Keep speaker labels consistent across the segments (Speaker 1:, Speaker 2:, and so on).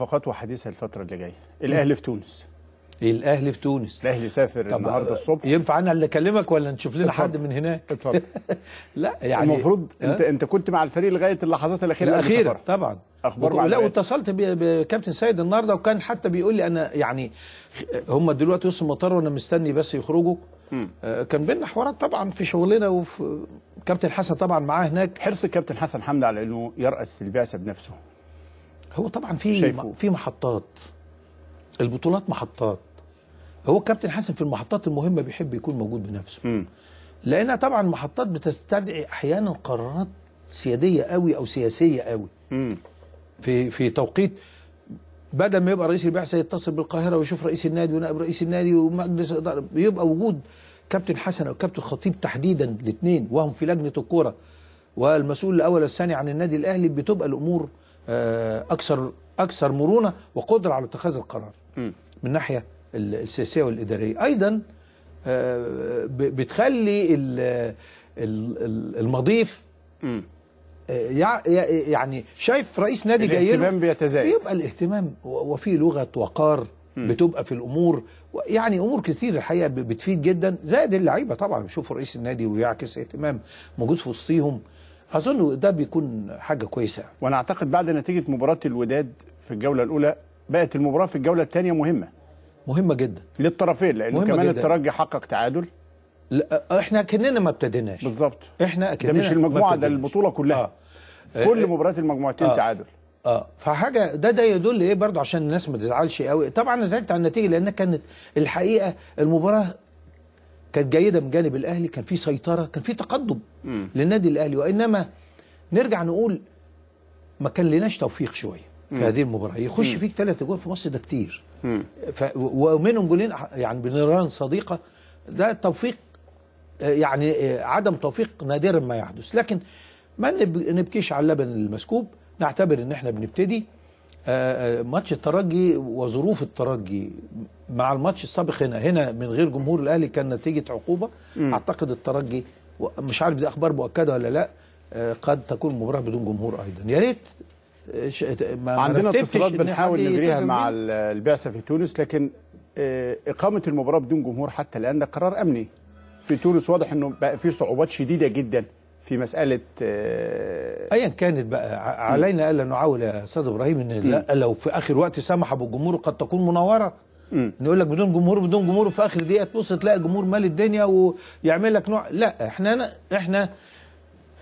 Speaker 1: صفقات وحديثها الفتره اللي جايه الاهلي في تونس الاهلي في تونس الاهلي سافر النهارده الصبح ينفع انا اللي اكلمك ولا نشوف لنا حد
Speaker 2: من هناك اتفضل
Speaker 1: لا يعني المفروض أه؟ انت انت كنت مع الفريق لغايه اللحظات الاخيره الاخيره طبعا اخبار لا
Speaker 2: واتصلت بكابتن سيد النهارده وكان حتى بيقول لي انا يعني هم دلوقتي وصلوا المطار وانا مستني
Speaker 1: بس يخرجوا آه، كان بينا حوارات طبعا في شغلنا وفي كابتن حسن طبعا معاه هناك حرص الكابتن حسن حمدي على انه يراس البعثه بنفسه هو طبعا في في محطات البطولات محطات هو كابتن حسن في المحطات
Speaker 2: المهمه بيحب يكون موجود بنفسه م. لانها طبعا محطات بتستدعي احيانا قرارات سياديه قوي او سياسيه قوي م. في في توقيت بدل ما يبقى رئيس البعثه يتصل بالقاهره ويشوف رئيس النادي ونائب رئيس النادي ومجلس اداره بيبقى وجود كابتن حسن او كابتن خطيب تحديدا الاثنين وهم في لجنه الكوره والمسؤول الاول والثاني عن النادي الاهلي بتبقى الامور آه، اكثر اكثر مرونه وقدره على اتخاذ القرار من ناحيه السياسيه والاداريه ايضا آه، بتخلي المضيف آه، يعني شايف رئيس نادي جاي الاهتمام بيتزايد يبقى الاهتمام وفي لغه وقار بتبقى في الامور يعني امور كثير الحقيقه بتفيد جدا زائد اللعيبه طبعا بيشوفوا رئيس النادي ويعكس اهتمام موجود في وسطيهم
Speaker 1: اظن ده بيكون حاجه كويسه وانا اعتقد بعد نتيجه مباراه الوداد في الجوله الاولى بقت المباراه في الجوله الثانيه مهمه مهمه جدا للطرفين مهمة كمان جداً. الترجي حقق تعادل لا احنا كاننا ما ابتديناش بالظبط احنا كاننا ده مش المجموعه ده
Speaker 2: البطوله كلها آه. إيه، كل إيه، مباريات المجموعتين آه. تعادل اه فحاجه ده ده يدل ايه برضه عشان الناس ما تزعلش قوي طبعا انا زعلت على النتيجه لان كانت الحقيقه المباراه كانت جيده من جانب الاهلي كان في سيطره كان في تقدم م. للنادي الاهلي وانما نرجع نقول ما كان لناش توفيق شويه في م. هذه المباراه يخش م. فيك ثلاث جول في مصر ده كتير ف... ومنهم جولين يعني بنيران صديقه ده توفيق يعني عدم توفيق نادرا ما يحدث لكن ما نبكيش على اللبن المسكوب نعتبر ان احنا بنبتدي آه، آه، ماتش الترجي وظروف الترجي مع الماتش السابق هنا هنا من غير جمهور الاهلي كان نتيجه عقوبه م. اعتقد الترجي مش عارف دي اخبار مؤكده ولا لا
Speaker 1: آه، قد تكون المباراه بدون
Speaker 2: جمهور ايضا يا ريت ما عندنا اتصالات بنحاول نجريها مع
Speaker 1: البعثه في تونس لكن اقامه المباراه بدون جمهور حتى الان ده قرار امني في تونس واضح انه بقى في صعوبات شديده جدا في مساله آه، ايا كانت بقى علينا الا نعول يا استاذ
Speaker 2: ابراهيم ان لا لو في اخر وقت سمح بالجمهور قد تكون منوره نقول لك بدون جمهور بدون جمهور في اخر دقيقه تبص تلاقي جمهور مال الدنيا ويعمل لك نوع لا احنا احنا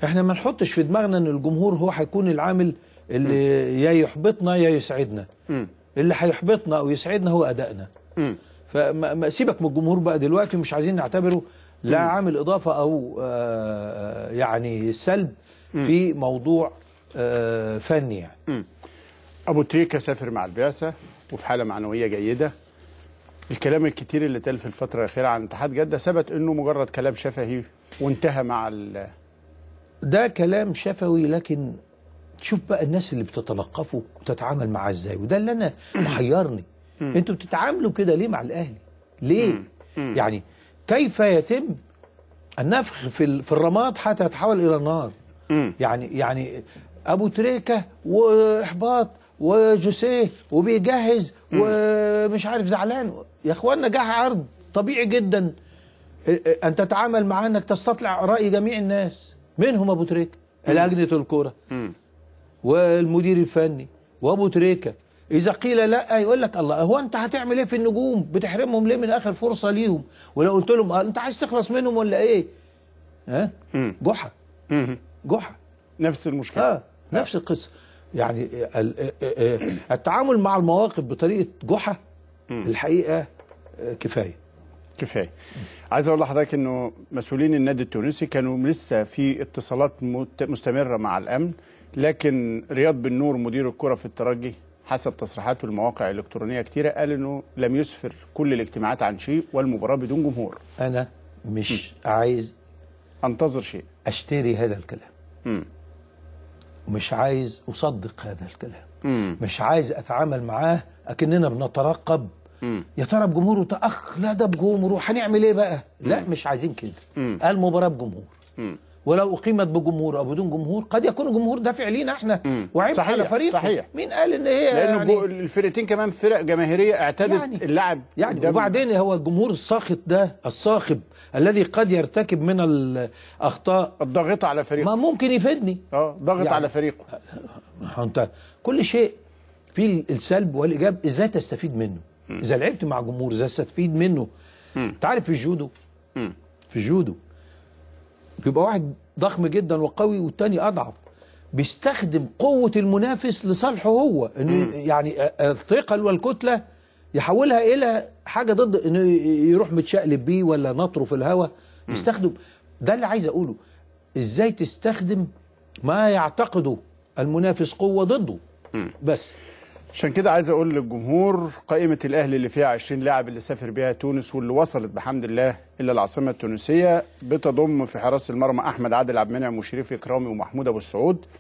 Speaker 2: احنا ما نحطش في دماغنا ان الجمهور هو هيكون العامل اللي يا يحبطنا يا يسعدنا اللي هيحبطنا او يسعدنا هو ادائنا فسيبك من الجمهور بقى دلوقتي مش عايزين نعتبره لا عامل إضافة أو آه، آه، يعني سلب
Speaker 1: في موضوع آه، فني يعني أبو تريكة سافر مع البعثة وفي حالة معنوية جيدة الكلام الكتير اللي اتقال في الفترة الأخيرة عن اتحاد جدة ثبت أنه مجرد كلام شفهي وانتهى مع ال ده
Speaker 2: كلام شفوي لكن شوف بقى الناس اللي بتتلقفه وتتعامل معاه ازاي وده اللي انا محيرني انتوا بتتعاملوا كده ليه مع الاهلي ليه يعني كيف يتم النفخ في في الرماد حتى يتحول الى نار يعني يعني ابو تريكه واحباط وجوسيه وبيجهز ومش عارف زعلان يا اخوانا جه عرض طبيعي جدا ان تتعامل معاه انك تستطلع راي جميع الناس منهم ابو تريكه لجنه الكوره والمدير الفني وابو تريكه إذا قيل لا آه، يقول لك الله هو أنت هتعمل إيه في النجوم بتحرمهم ليه من آخر فرصة ليهم ولو قلت لهم آه، أنت عايز تخلص منهم ولا إيه ها جحا جحا نفس المشكلة آه. نفس القصة يعني آه، التعامل
Speaker 1: مع المواقف بطريقة جحا الحقيقة كفاية كفايه. عايز اقول لحضرتك انه مسؤولين النادي التونسي كانوا لسه في اتصالات مستمره مع الامن لكن رياض بن نور مدير الكره في الترجي حسب تصريحاته المواقع الإلكترونية كتيرة قال أنه لم يسفر كل الاجتماعات عن شيء والمباراة بدون جمهور أنا مش م. عايز أنتظر شيء أشتري هذا الكلام
Speaker 2: م. مش عايز أصدق هذا الكلام م. مش عايز أتعامل معاه أكننا بنترقب يا ترى بجمهوره تأخ لا ده بجمهوره هنعمل ايه بقى؟ لا مش عايزين كده المباراه بجمهور ولو أقيمت بجمهور أو بدون جمهور قد يكون الجمهور ده فعلينا احنا وعيب على فريق صحيح مين قال ان هي لأن يعني الفرقتين كمان فرق جماهيرية اعتادت يعني اللعب يعني وبعدين هو الجمهور الساخط ده الصاخب الذي قد يرتكب من الأخطاء الضغط على فريقه ما ممكن يفيدني اه ضغط يعني على فريقه انت كل شيء في السلب والايجاب ازاي تستفيد منه اذا لعبت مع جمهور ازاي تستفيد منه انت عارف في الجودو في الجودو بيبقى واحد ضخم جدا وقوي والتاني اضعف بيستخدم قوه المنافس لصالحه هو انه يعني الثقل والكتله يحولها الى حاجه ضد انه يروح متشقلب بيه ولا نطره في الهواء يستخدم ده اللي عايز اقوله ازاي تستخدم
Speaker 1: ما يعتقده المنافس قوه ضده بس عشان كده عايز اقول للجمهور قائمه الاهلي اللي فيها 20 لاعب اللي سافر بيها تونس واللي وصلت بحمد الله الى العاصمه التونسيه بتضم في حراسه المرمى احمد عادل عبد المنعم وشريف اكرامي ومحمود ابو السعود